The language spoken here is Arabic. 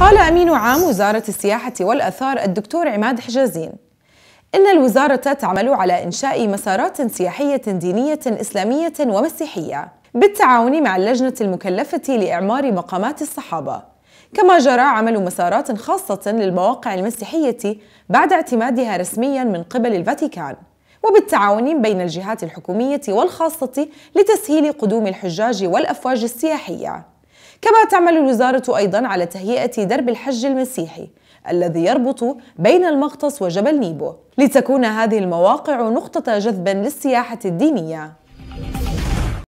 قال أمين عام وزارة السياحة والأثار الدكتور عماد حجازين إن الوزارة تعمل على إنشاء مسارات سياحية دينية إسلامية ومسيحية بالتعاون مع اللجنة المكلفة لإعمار مقامات الصحابة كما جرى عمل مسارات خاصة للمواقع المسيحية بعد اعتمادها رسميا من قبل الفاتيكان وبالتعاون بين الجهات الحكومية والخاصة لتسهيل قدوم الحجاج والأفواج السياحية كما تعمل الوزارة أيضا على تهيئة درب الحج المسيحي الذي يربط بين المغطس وجبل نيبو لتكون هذه المواقع نقطة جذب للسياحة الدينية